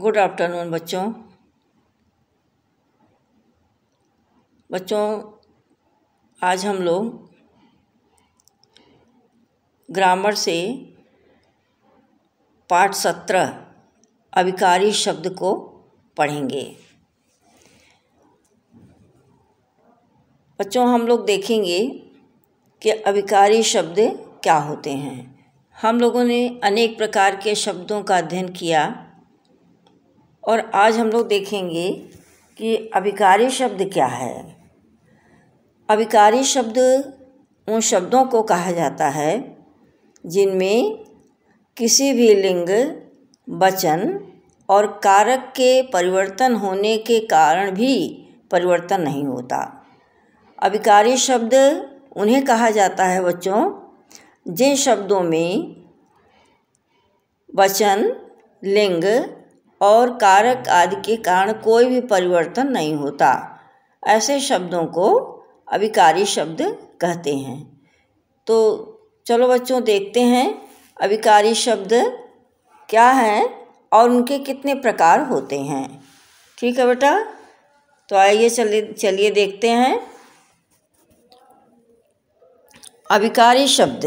good afternoon बच्चों बच्चों आज हम लोग ग्रामर से पाठ सत्रह अभिकारी शब्द को पढ़ेंगे बच्चों हम लोग देखेंगे कि अभिकारी शब्द क्या होते हैं हम लोगों ने अनेक प्रकार के शब्दों का अध्ययन किया और आज हम लोग देखेंगे कि अभिकारी शब्द क्या है अभिकारी शब्द उन शब्दों को कहा जाता है जिनमें किसी भी लिंग वचन और कारक के परिवर्तन होने के कारण भी परिवर्तन नहीं होता अभिकारी शब्द उन्हें कहा जाता है बच्चों जिन शब्दों में वचन लिंग और कारक आदि के कारण कोई भी परिवर्तन नहीं होता ऐसे शब्दों को अभिकारी शब्द कहते हैं तो चलो बच्चों देखते हैं अभिकारी शब्द क्या हैं और उनके कितने प्रकार होते हैं ठीक है बेटा तो आइए चलिए चलिए देखते हैं अविकारी शब्द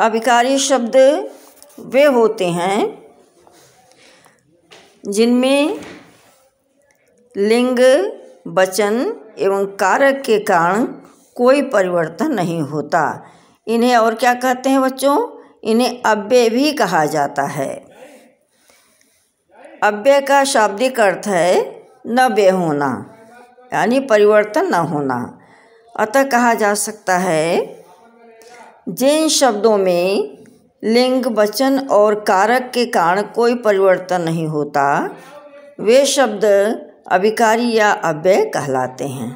अभिकारी शब्द वे होते हैं जिनमें लिंग वचन एवं कारक के कारण कोई परिवर्तन नहीं होता इन्हें और क्या कहते हैं बच्चों इन्हें अव्यय भी कहा जाता है अव्यय का शाब्दिक अर्थ है न व्यय होना यानी परिवर्तन न होना अतः कहा जा सकता है जिन शब्दों में लिंग वचन और कारक के कारण कोई परिवर्तन नहीं होता वे शब्द अभिकारी या अव्यय कहलाते हैं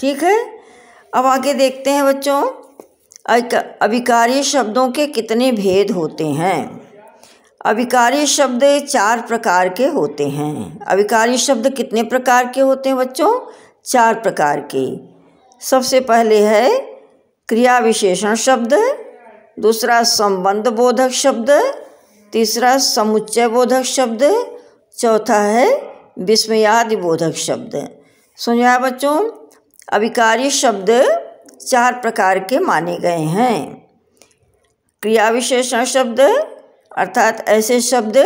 ठीक है अब आगे देखते हैं बच्चों अभिकारी शब्दों के कितने भेद होते हैं अभिकारी शब्द चार प्रकार के होते हैं अभिकारी शब्द कितने प्रकार के होते हैं बच्चों चार प्रकार के सबसे पहले है क्रिया विशेषण शब्द दूसरा संबंध बोधक शब्द तीसरा समुच्चय बोधक शब्द चौथा है विस्मयादि बोधक शब्द है बच्चों अभिकारी शब्द चार प्रकार के माने गए हैं क्रिया विशेषण शब्द अर्थात ऐसे शब्द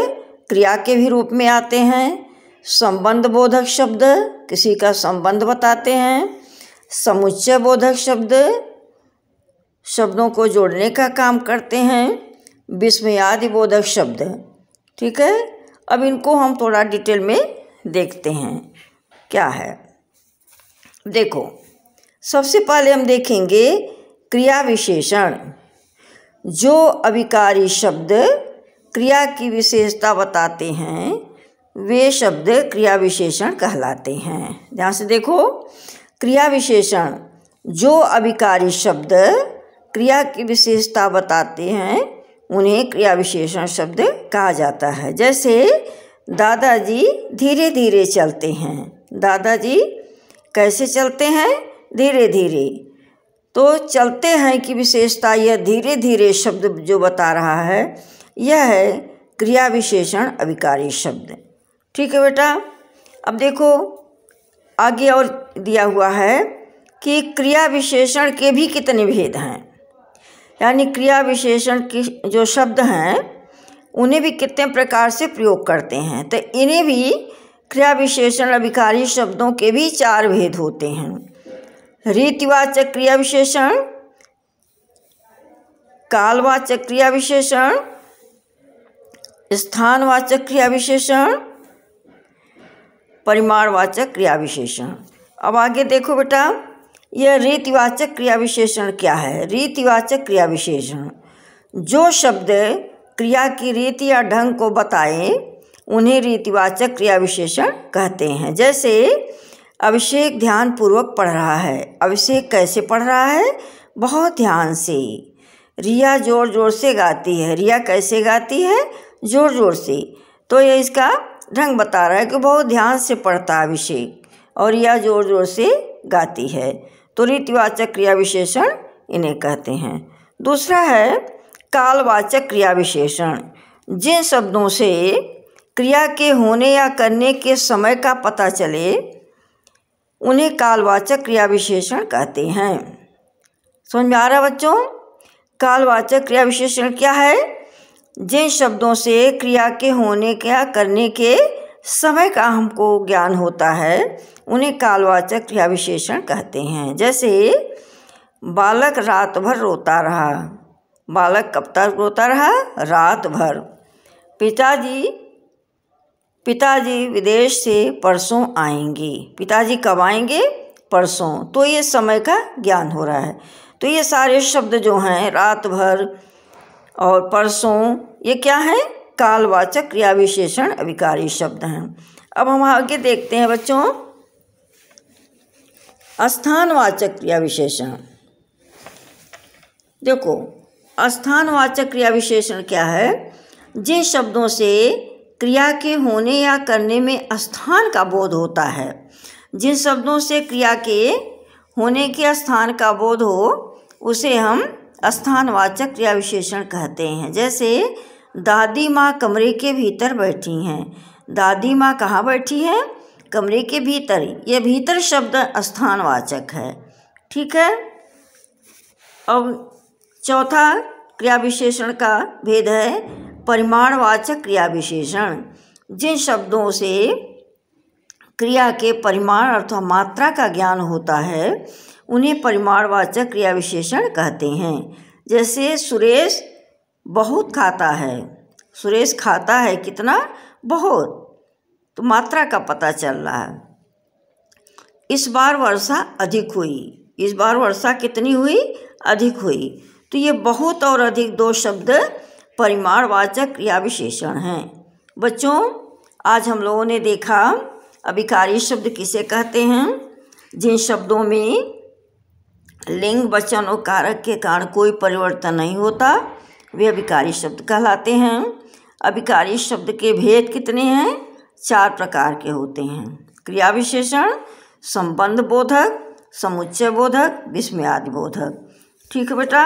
क्रिया के भी रूप में आते हैं संबंध बोधक शब्द किसी का संबंध बताते हैं समुच्चय बोधक शब्द शब्दों को जोड़ने का काम करते हैं विस्मयादिबोधक शब्द ठीक है अब इनको हम थोड़ा डिटेल में देखते हैं क्या है देखो सबसे पहले हम देखेंगे क्रिया विशेषण जो अभिकारी शब्द क्रिया की विशेषता बताते हैं वे शब्द क्रिया विशेषण कहलाते हैं ध्यान से देखो क्रिया विशेषण जो अभिकारी शब्द क्रिया की विशेषता बताते हैं उन्हें क्रिया विशेषण शब्द कहा जाता है जैसे दादाजी धीरे धीरे चलते हैं दादाजी कैसे चलते हैं धीरे धीरे तो चलते हैं कि विशेषता यह धीरे धीरे शब्द जो बता रहा है यह है क्रिया विशेषण अविकारी शब्द ठीक है बेटा अब देखो आगे और दिया हुआ है कि क्रिया विशेषण के भी कितने भेद हैं यानी क्रिया विशेषण की जो शब्द हैं उन्हें भी कितने प्रकार से प्रयोग करते हैं तो इन्हें भी क्रिया विशेषण अभिकारी शब्दों के भी चार भेद होते हैं रीतिवाचक क्रिया विशेषण कालवाचक क्रिया विशेषण स्थानवाचक क्रिया विशेषण परिमाणवाचक क्रिया विशेषण अब आगे देखो बेटा यह रीतिवाचक क्रिया विशेषण क्या है रीतिवाचक क्रिया विशेषण जो शब्द क्रिया की रीति या ढंग को बताएं उन्हें रीतिवाचक क्रिया विशेषण कहते हैं जैसे अभिषेक ध्यान पूर्वक पढ़ रहा है अभिषेक कैसे पढ़ रहा है बहुत ध्यान से रिया जोर जोर से गाती है रिया कैसे गाती है जोर जोर से तो यह इसका ढंग बता रहा है कि बहुत ध्यान से पढ़ता है अभिषेक और रिया जोर जोर से गाती है तो रीतिवाचक क्रिया विशेषण इन्हें कहते हैं दूसरा है कालवाचक क्रिया विशेषण जिन शब्दों से क्रिया के होने या करने के समय का पता चले उन्हें कालवाचक क्रिया विशेषण कहते हैं समझ में आ रहा बच्चों कालवाचक क्रिया विशेषण क्या है जिन शब्दों से क्रिया के होने या करने के समय का हमको ज्ञान होता है उन्हें कालवाचक या विशेषण कहते हैं जैसे बालक रात भर रोता रहा बालक कब तक रोता रहा रात भर पिताजी पिताजी विदेश से परसों आएंगे पिताजी कब आएंगे परसों तो ये समय का ज्ञान हो रहा है तो ये सारे शब्द जो हैं रात भर और परसों ये क्या हैं कालवाचक क्रिया विशेषण अविकारी शब्द हैं अब हम आगे देखते हैं बच्चों स्थानवाचक क्रिया विशेषण देखो स्थानवाचक क्रिया विशेषण क्या है जिन शब्दों से क्रिया के होने या करने में स्थान का बोध होता है जिन शब्दों से क्रिया के होने के स्थान का बोध हो उसे हम स्थानवाचक क्रिया विशेषण कहते हैं जैसे दादी माँ कमरे के भीतर बैठी हैं दादी माँ कहाँ बैठी है कमरे के भीतर यह भीतर शब्द स्थानवाचक है ठीक है अब चौथा क्रिया विशेषण का भेद है परिमाणवाचक क्रिया विशेषण जिन शब्दों से क्रिया के परिमाण अर्थवा मात्रा का ज्ञान होता है उन्हें परिमाणवाचक क्रिया विशेषण कहते हैं जैसे सुरेश बहुत खाता है सुरेश खाता है कितना बहुत तो मात्रा का पता चल रहा है इस बार वर्षा अधिक हुई इस बार वर्षा कितनी हुई अधिक हुई तो ये बहुत और अधिक दो शब्द परिमाणवाचक या विशेषण हैं बच्चों आज हम लोगों ने देखा अभिकारी शब्द किसे कहते हैं जिन शब्दों में लिंग वचन और कारक के कारण कोई परिवर्तन नहीं होता वे अभिकारी शब्द कहलाते हैं अभिकारी शब्द के भेद कितने हैं चार प्रकार के होते हैं क्रिया विशेषण संबंध बोधक समुच्चय बोधक विस्मयादि बोधक ठीक है बेटा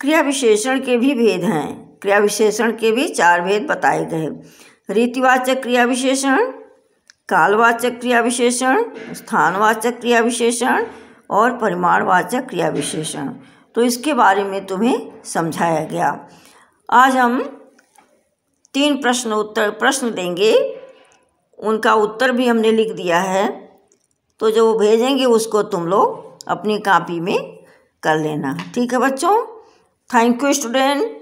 क्रिया विशेषण के भी भेद हैं क्रिया विशेषण के भी चार भेद बताए गए रीतिवाचक क्रिया विशेषण कालवाचक क्रिया विशेषण स्थानवाचक क्रिया विशेषण और परिमाणवाचक क्रिया विशेषण तो इसके बारे में तुम्हें समझाया गया आज हम तीन प्रश्न उत्तर प्रश्न देंगे उनका उत्तर भी हमने लिख दिया है तो जो वो भेजेंगे उसको तुम लोग अपनी कापी में कर लेना ठीक है बच्चों थैंक यू स्टूडेंट